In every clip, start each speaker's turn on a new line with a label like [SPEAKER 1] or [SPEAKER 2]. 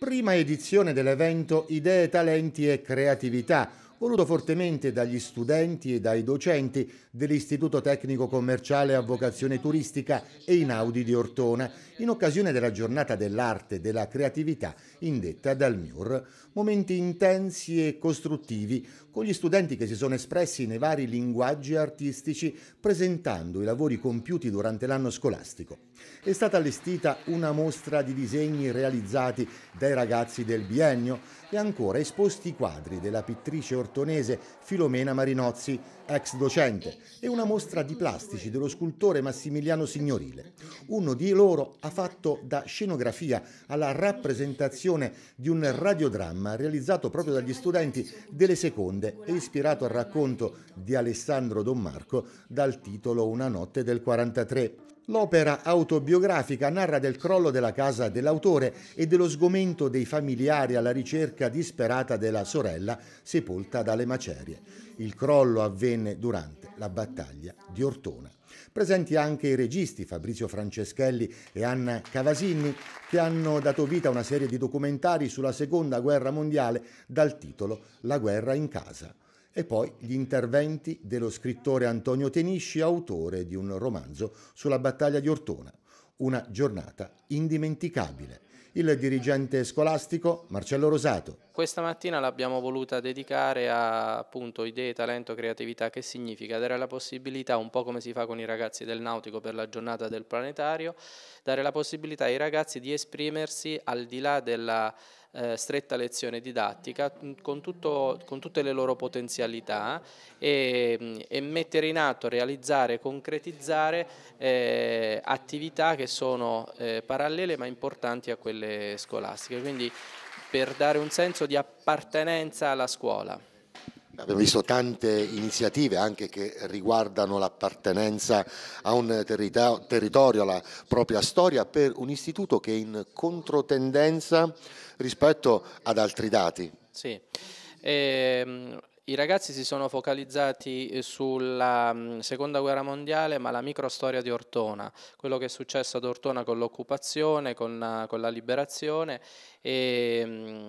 [SPEAKER 1] prima edizione dell'evento Idee, Talenti e Creatività, voluto fortemente dagli studenti e dai docenti dell'Istituto Tecnico Commerciale a vocazione turistica e Inaudi di Ortona, in occasione della giornata dell'arte e della creatività indetta dal MIUR. Momenti intensi e costruttivi con gli studenti che si sono espressi nei vari linguaggi artistici presentando i lavori compiuti durante l'anno scolastico. È stata allestita una mostra di disegni realizzati dai ragazzi del biennio e ancora esposti i quadri della pittrice ortona portonese Filomena Marinozzi, ex docente, e una mostra di plastici dello scultore Massimiliano Signorile. Uno di loro ha fatto da scenografia alla rappresentazione di un radiodramma realizzato proprio dagli studenti delle seconde e ispirato al racconto di Alessandro Don Marco dal titolo Una notte del 43. L'opera autobiografica narra del crollo della casa dell'autore e dello sgomento dei familiari alla ricerca disperata della sorella sepolta dalle macerie. Il crollo avvenne durante la battaglia di Ortona. Presenti anche i registi Fabrizio Franceschelli e Anna Cavasini che hanno dato vita a una serie di documentari sulla Seconda Guerra Mondiale dal titolo La guerra in casa e poi gli interventi dello scrittore Antonio Tenisci, autore di un romanzo sulla battaglia di Ortona, una giornata indimenticabile. Il dirigente scolastico Marcello Rosato.
[SPEAKER 2] Questa mattina l'abbiamo voluta dedicare a appunto, idee, talento, creatività, che significa dare la possibilità, un po' come si fa con i ragazzi del nautico per la giornata del planetario, dare la possibilità ai ragazzi di esprimersi al di là della eh, stretta lezione didattica mm, con, tutto, con, tutte le loro potenzialità e, mm, e, mettere in atto, realizzare, concretizzare eh, attività che sono eh, parallele ma importanti a quelle scolastiche, quindi per dare un senso di appartenenza alla scuola.
[SPEAKER 1] Abbiamo visto tante iniziative anche che riguardano l'appartenenza a un terito- territorio, alla propria storia, per un istituto che è in controtendenza rispetto ad altri dati.
[SPEAKER 2] Sì. Ehm, I ragazzi si sono focalizzati eh, sulla mm, seconda guerra mondiale, ma la microstoria di Ortona, quello che è successo ad Ortona con l'occupazione, con, con la liberazione e, mh, mm,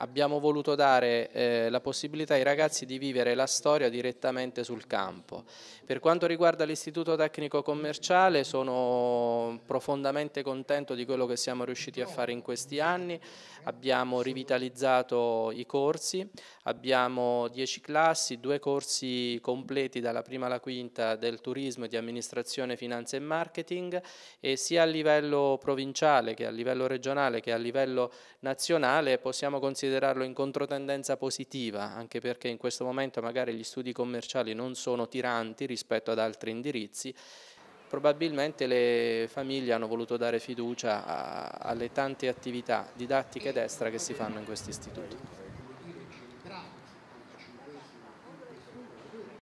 [SPEAKER 2] abbiamo voluto dare eh, la possibilità ai ragazzi di vivere la storia direttamente sul campo. Per quanto riguarda l'istituto tecnico commerciale sono profondamente contento di quello che siamo riusciti a fare in questi anni, abbiamo rivitalizzato i corsi, abbiamo 10 classi, due corsi completi dalla prima alla quinta del turismo e di amministrazione, finanza e marketing e sia a livello provinciale che a livello regionale che a livello nazionale possiamo considerare considerarlo in controtendenza positiva, anche perché in questo momento magari gli studi commerciali non sono tiranti rispetto ad altri indirizzi, probabilmente le famiglie hanno voluto dare fiducia a, alle tante attività didattiche ed extra che si fanno in questi istituti.